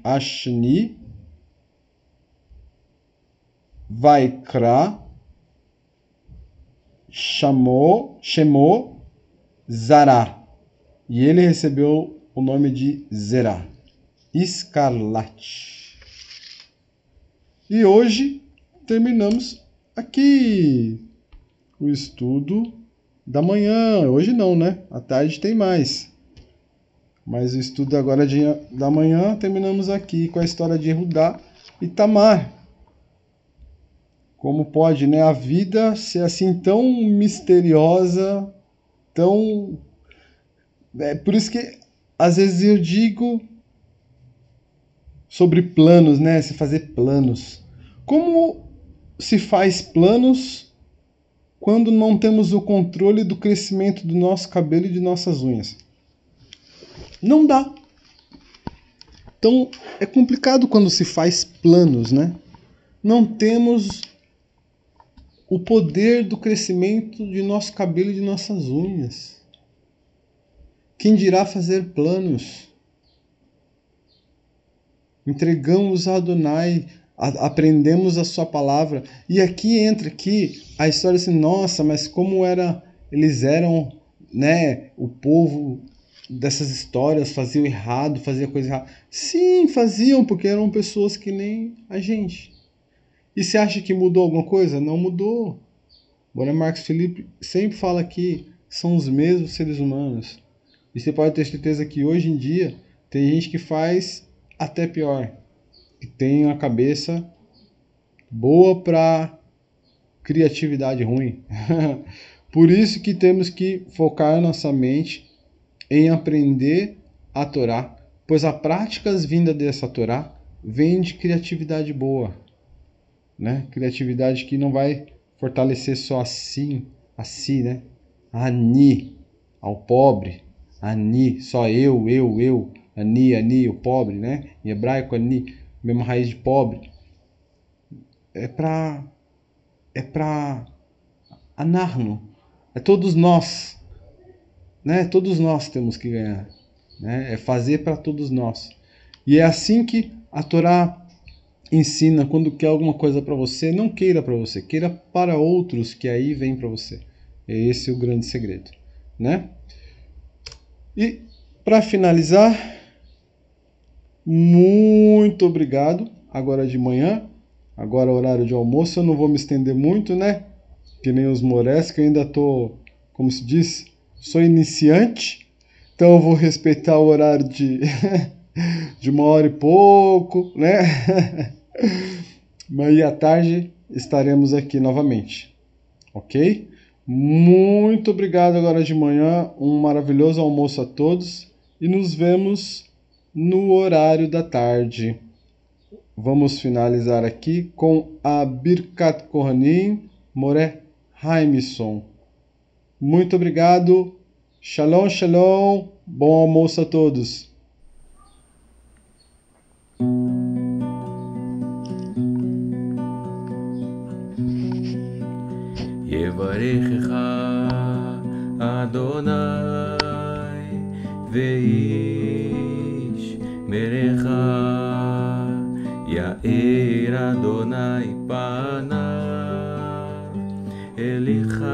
Vaikra, chamou, chamou Zará. E ele recebeu o nome de Zerá. Escarlate. E hoje terminamos aqui o estudo da manhã. Hoje não, né? À tarde tem mais. Mas o estudo agora de, da manhã terminamos aqui com a história de Rudá e Tamar. Como pode, né? A vida ser assim tão misteriosa, tão. É por isso que às vezes eu digo sobre planos, né? Se fazer planos. Como se faz planos quando não temos o controle do crescimento do nosso cabelo e de nossas unhas? Não dá. Então é complicado quando se faz planos, né? Não temos o poder do crescimento de nosso cabelo e de nossas unhas. Quem dirá fazer planos? entregamos a Adonai, a, aprendemos a sua palavra. E aqui entra aqui a história assim, nossa, mas como era eles eram, né, o povo dessas histórias, faziam errado, fazia coisa errada. Sim, faziam porque eram pessoas que nem a gente. E você acha que mudou alguma coisa? Não mudou. Bora Marcos Felipe sempre fala que são os mesmos seres humanos. E você pode ter certeza que hoje em dia tem gente que faz até pior, que tem uma cabeça boa para criatividade ruim. Por isso que temos que focar nossa mente em aprender a Torá, pois a práticas vinda dessa Torá vem de criatividade boa, né? Criatividade que não vai fortalecer só assim, assim, né? Ani, ao pobre, ani, só eu, eu, eu. Ani, Ani, o pobre, né? Em hebraico, Ani, mesma raiz de pobre. É para. É para. Anarno. É todos nós. Né? Todos nós temos que ganhar. Né? É fazer para todos nós. E é assim que a Torá ensina quando quer alguma coisa para você, não queira para você, queira para outros que aí vem para você. É esse o grande segredo, né? E para finalizar, muito obrigado. Agora de manhã, agora horário de almoço, eu não vou me estender muito, né? Que nem os morés, que eu ainda tô, como se diz, sou iniciante. Então eu vou respeitar o horário de, de uma hora e pouco, né? Mas à tarde estaremos aqui novamente, ok? Muito obrigado agora de manhã, um maravilhoso almoço a todos e nos vemos no horário da tarde. Vamos finalizar aqui com a Birkat Kohanim More Heimson. Muito obrigado. Shalom, shalom. Bom almoço a todos. Yevarechecha Adonai Ve'i יאיר אדוני פניו, אליך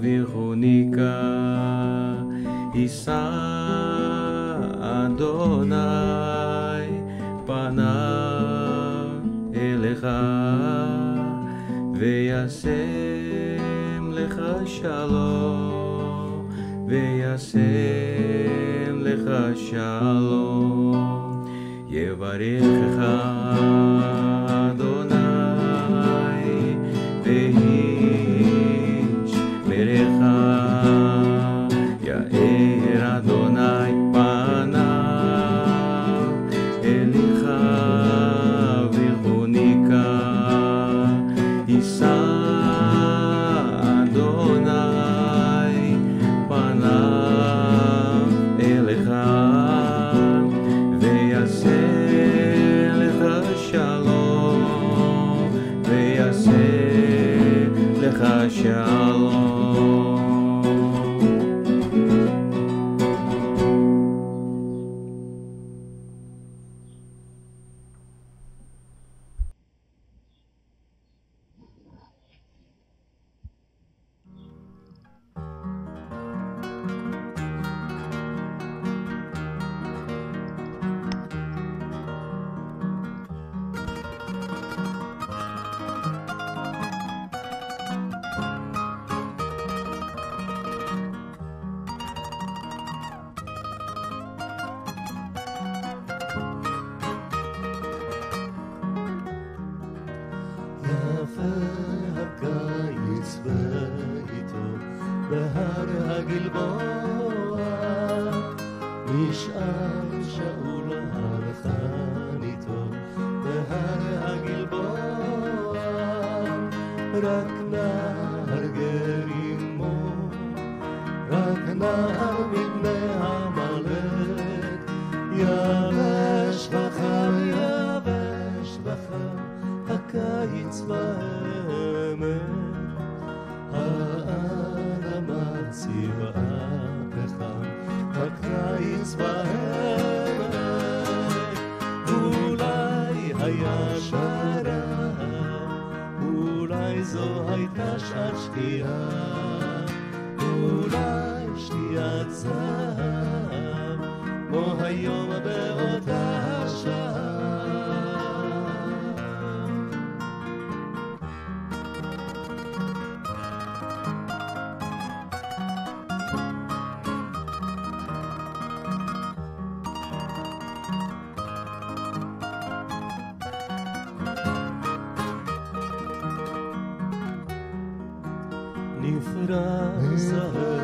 ויחוניקה, יישא אדוני פניו אליך, וישם לך שלום, וישם לך שלום. Yevarechecha. franza